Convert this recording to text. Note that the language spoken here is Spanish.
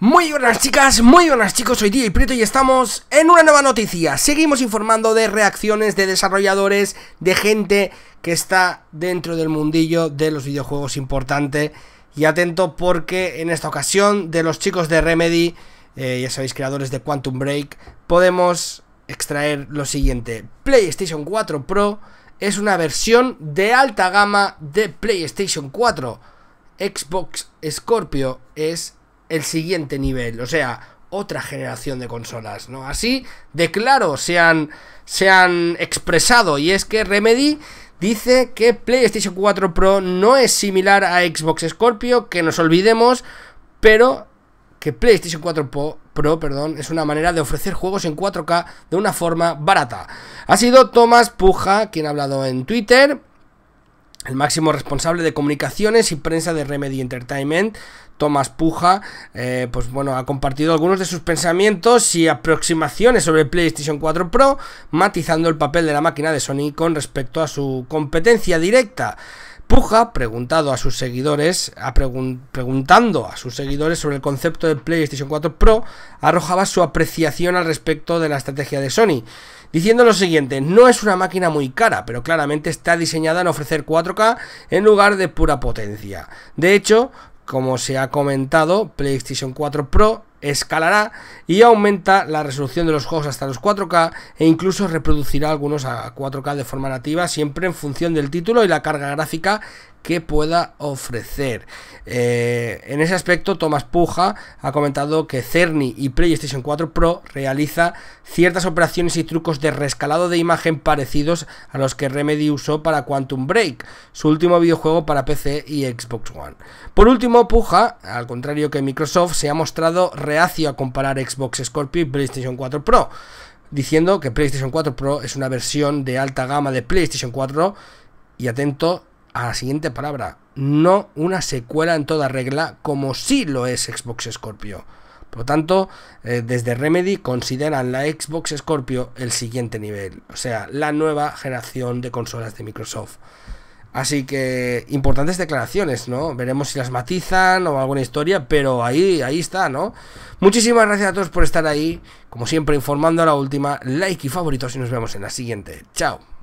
Muy buenas chicas, muy buenas chicos, soy DJ Prieto y estamos en una nueva noticia. Seguimos informando de reacciones de desarrolladores, de gente que está dentro del mundillo de los videojuegos importante. Y atento porque en esta ocasión de los chicos de Remedy, eh, ya sabéis, creadores de Quantum Break, podemos extraer lo siguiente. PlayStation 4 Pro es una versión de alta gama de PlayStation 4. Xbox Scorpio es el siguiente nivel, o sea, otra generación de consolas, ¿no? Así de claro se han, se han expresado y es que Remedy dice que PlayStation 4 Pro no es similar a Xbox Scorpio, que nos olvidemos, pero que PlayStation 4 Pro, perdón, es una manera de ofrecer juegos en 4K de una forma barata. Ha sido Tomás Puja quien ha hablado en Twitter el máximo responsable de comunicaciones y prensa de Remedy Entertainment, Thomas Puja, eh, pues bueno, ha compartido algunos de sus pensamientos y aproximaciones sobre el PlayStation 4 Pro, matizando el papel de la máquina de Sony con respecto a su competencia directa. Puja, preguntado a sus seguidores, preguntando a sus seguidores sobre el concepto de PlayStation 4 Pro, arrojaba su apreciación al respecto de la estrategia de Sony, diciendo lo siguiente, no es una máquina muy cara, pero claramente está diseñada en ofrecer 4K en lugar de pura potencia. De hecho, como se ha comentado, PlayStation 4 Pro escalará y aumenta la resolución de los juegos hasta los 4K e incluso reproducirá algunos a 4K de forma nativa siempre en función del título y la carga gráfica que pueda ofrecer. Eh, en ese aspecto, Tomás Puja ha comentado que Cerny y PlayStation 4 Pro realiza ciertas operaciones y trucos de rescalado de imagen parecidos a los que Remedy usó para Quantum Break, su último videojuego para PC y Xbox One. Por último, Puja, al contrario que Microsoft, se ha mostrado reacio a comparar Xbox Scorpio y PlayStation 4 Pro, diciendo que PlayStation 4 Pro es una versión de alta gama de PlayStation 4 y atento a la siguiente palabra, no una secuela en toda regla como si lo es Xbox Scorpio. Por lo tanto, eh, desde Remedy consideran la Xbox Scorpio el siguiente nivel, o sea, la nueva generación de consolas de Microsoft. Así que importantes declaraciones, ¿no? Veremos si las matizan o alguna historia, pero ahí, ahí está, ¿no? Muchísimas gracias a todos por estar ahí, como siempre informando a la última, like y favorito y nos vemos en la siguiente. Chao.